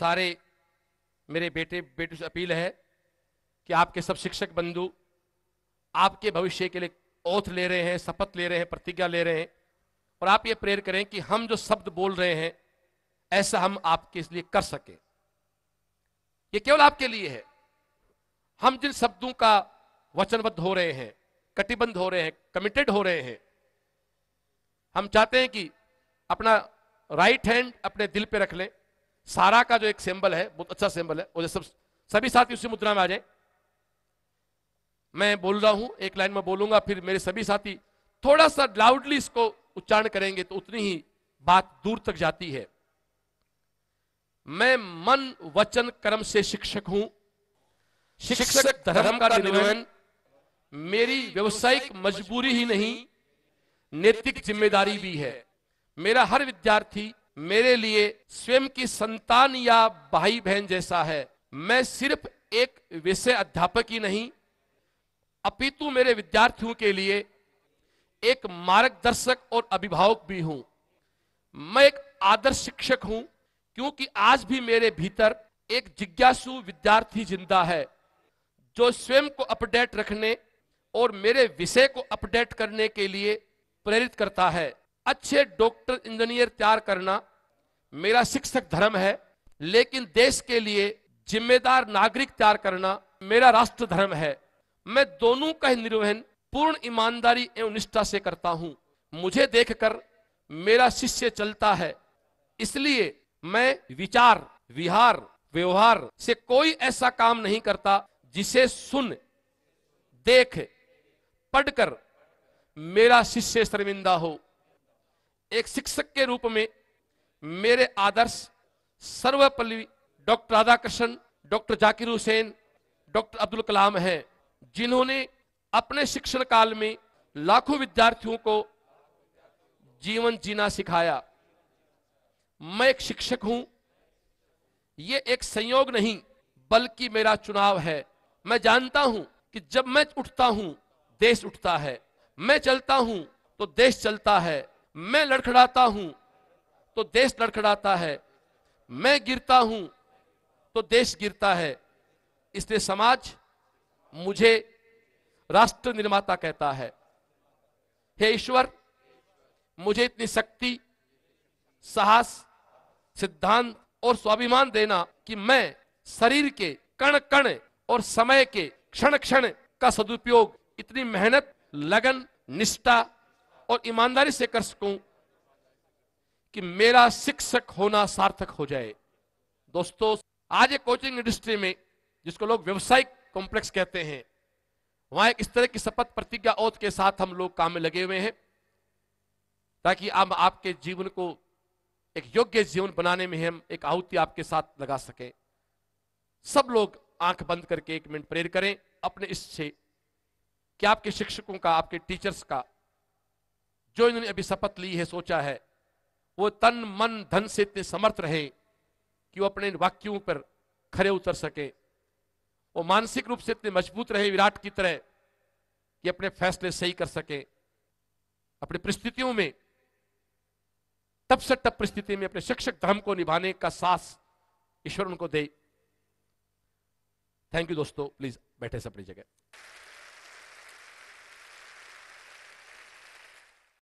सारे मेरे बेटे बेटे से अपील है कि आपके सब शिक्षक बंधु आपके भविष्य के लिए ओथ ले रहे हैं शपथ ले रहे हैं प्रतिज्ञा ले रहे हैं और आप ये प्रेर करें कि हम जो शब्द बोल रहे हैं ऐसा हम आपके लिए कर सके ये केवल आपके लिए है हम जिन शब्दों का वचनबद्ध हो रहे हैं कटिबंध हो रहे हैं कमिटेड हो रहे हैं हम चाहते हैं कि अपना राइट हैंड अपने दिल पे रख लें सारा का जो एक सिंबल है बहुत अच्छा सिंबल है और सब सभी साथी उसी मुद्रा में आ जाए मैं बोल रहा हूं एक लाइन में बोलूंगा फिर मेरे सभी साथी थोड़ा सा लाउडली इसको उच्चारण करेंगे तो उतनी ही बात दूर तक जाती है मैं मन वचन कर्म से शिक्षक हूं शिक्षक धर्म का निर्वहन मेरी व्यवसायिक मजबूरी ही नहीं नैतिक जिम्मेदारी भी है मेरा हर विद्यार्थी मेरे लिए स्वयं की संतान या भाई बहन जैसा है मैं सिर्फ एक विषय अध्यापक ही नहीं अपितु मेरे विद्यार्थियों के लिए एक मार्गदर्शक और अभिभावक भी हूं मैं एक आदर्श शिक्षक हूं क्योंकि आज भी मेरे भीतर एक जिज्ञासु विद्यार्थी जिंदा है जो स्वयं को अपडेट रखने और मेरे विषय को अपडेट करने के लिए प्रेरित करता है अच्छे डॉक्टर इंजीनियर तैयार करना मेरा शिक्षक धर्म है लेकिन देश के लिए जिम्मेदार नागरिक तैयार करना मेरा राष्ट्र धर्म है मैं दोनों का ही निर्वहन पूर्ण ईमानदारी एवं निष्ठा से करता हूं मुझे देखकर मेरा शिष्य चलता है इसलिए मैं विचार विहार व्यवहार से कोई ऐसा काम नहीं करता जिसे सुन देख पढ़कर मेरा शिष्य शर्मिंदा हो एक शिक्षक के रूप में मेरे आदर्श Sarvepalli doctor Krishna doctor Zakir Hussain doctor Abdul Kalam हैं जिन्होंने अपने शिक्षण काल में लाखों विद्यार्थियों को जीवन जीना सिखाया मैं एक शिक्षक हूं ये एक संयोग नहीं बल्कि मेरा चुनाव है मैं जानता हूं कि जब मैं उठता हूं देश उठता है मैं चलता हूं तो देश चलता है मैं लड़खड़ाता हूं तो देश लड़खड़ाता है मैं गिरता हूं तो देश गिरता है इसलिए समाज मुझे राष्ट्र निर्माता कहता है हे ईश्वर मुझे इतनी शक्ति साहस सिद्धांत और स्वाभिमान देना कि मैं शरीर के कण कण और समय के क्षण क्षण का सदुपयोग इतनी मेहनत लगन निष्ठा और ईमानदारी से कर सकूं कि मेरा शिक्षक होना सार्थक हो जाए दोस्तों आज एक कोचिंग इंडस्ट्री में जिसको लोग व्यवसायिक कॉम्प्लेक्स कहते हैं वहां एक इस तरह की शपथ प्रतिज्ञा औत के साथ हम लोग काम में लगे हुए हैं ताकि आप आपके जीवन को एक योग्य जीवन बनाने में हम एक आहुति आपके साथ लगा सके सब लोग आंख बंद करके एक मिनट प्रेर करें अपने इससे कि आपके शिक्षकों का आपके टीचर्स का जो इन्होंने अभी शपथ ली है सोचा है वो तन मन धन से इतने समर्थ रहे कि वो अपने वाक्यों पर खरे उतर सके वो मानसिक रूप से इतने मजबूत रहे विराट की तरह कि अपने फैसले सही कर सके अपनी परिस्थितियों में तब से तब परिस्थिति में अपने शिक्षक धर्म को निभाने का सास ईश्वर उनको दे थैंक यू दोस्तों प्लीज बैठे से अपनी जगह